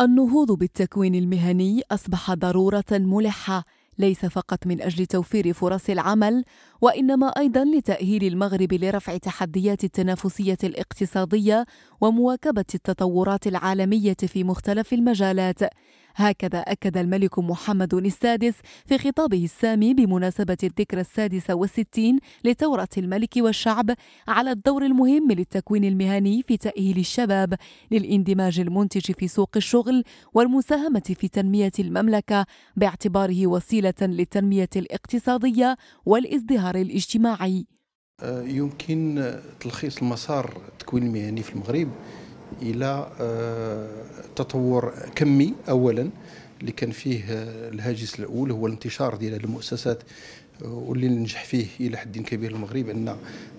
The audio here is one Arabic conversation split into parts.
النهوض بالتكوين المهني اصبح ضروره ملحه ليس فقط من اجل توفير فرص العمل وانما ايضا لتاهيل المغرب لرفع تحديات التنافسيه الاقتصاديه ومواكبه التطورات العالميه في مختلف المجالات هكذا أكد الملك محمد السادس في خطابه السامي بمناسبة الذكرى السادسة والستين لثورة الملك والشعب على الدور المهم للتكوين المهني في تأهيل الشباب للاندماج المنتج في سوق الشغل والمساهمة في تنمية المملكة باعتباره وسيلة للتنمية الاقتصادية والازدهار الاجتماعي آه، يمكن تلخيص المسار التكوين المهني في المغرب الى آه، تطور كمي اولا اللي كان فيه آه، الهاجس الاول هو الانتشار ديال هذه المؤسسات آه، واللي نجح فيه الى حد كبير المغرب ان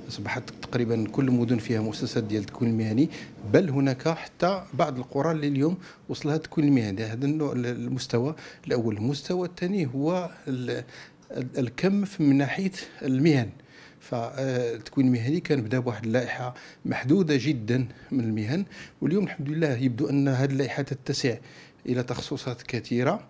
اصبحت تقريبا كل المدن فيها مؤسسات ديال التكوين المهني بل هناك حتى بعض القرى اللي اليوم وصلها التكوين المهني هذا النوع المستوى الاول المستوى الثاني هو الكم من ناحيه المهن فالتكوين المهني كان بدا بواحد اللائحه محدوده جدا من المهن واليوم الحمد لله يبدو ان هذه اللائحه تتسع الى تخصصات كثيره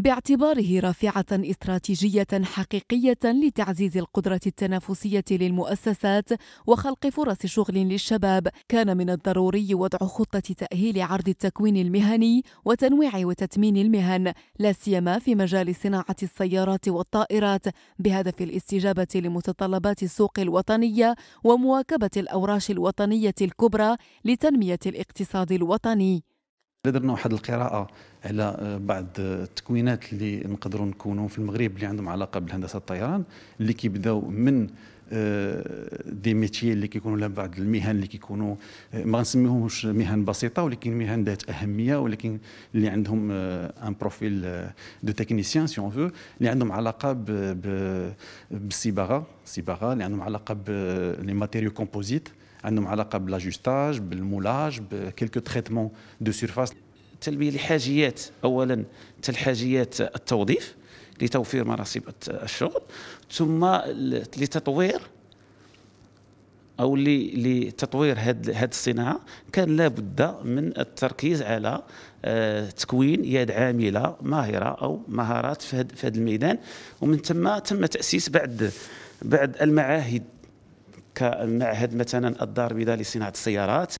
باعتباره رافعة استراتيجية حقيقية لتعزيز القدرة التنافسية للمؤسسات وخلق فرص شغل للشباب، كان من الضروري وضع خطة تأهيل عرض التكوين المهني وتنويع وتتمين المهن، لا سيما في مجال صناعة السيارات والطائرات، بهدف الاستجابة لمتطلبات السوق الوطنية ومواكبة الأوراش الوطنية الكبرى لتنمية الاقتصاد الوطني. درنا واحد القراءة على بعض التكوينات اللي نقدروا نكونوا في المغرب اللي عندهم علاقة بالهندسة الطيران اللي كيبداو من آه، دي ميتي اللي كيكونوا لهم بعض المهن اللي كيكونوا آه، ما غنسميهمش مهن بسيطه ولكن مهن ذات اهميه ولكن اللي عندهم ان بروفيل دو تكنيسيان سي اون فو اللي عندهم علاقه بالصباغه الصباغه اللي عندهم علاقه بلي ماتيريو كومبوزيت عندهم علاقه بلاجوستاج بالمولاج بكلكو تريتمون دو سيرفاس تلبيه لحاجيات اولا تلحاجيات التوظيف لتوفير مناصب الشغل ثم لتطوير او لتطوير هذه الصناعه كان لابد من التركيز على آه، تكوين يد عامله ماهره او مهارات في هذا الميدان ومن ثم تم تاسيس بعد بعد المعاهد كالمعهد مثلا الدار البيضاء لصناعه السيارات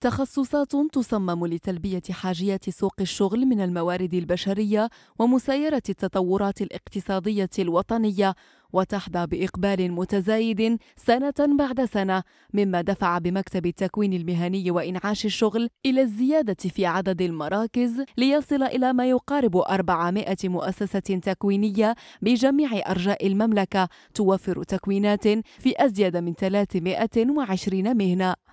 تخصصات تصمم لتلبية حاجيات سوق الشغل من الموارد البشرية ومسايرة التطورات الاقتصادية الوطنية وتحظى بإقبال متزايد سنة بعد سنة مما دفع بمكتب التكوين المهني وإنعاش الشغل إلى الزيادة في عدد المراكز ليصل إلى ما يقارب 400 مؤسسة تكوينية بجميع أرجاء المملكة توفر تكوينات في أزيد من 320 مهنة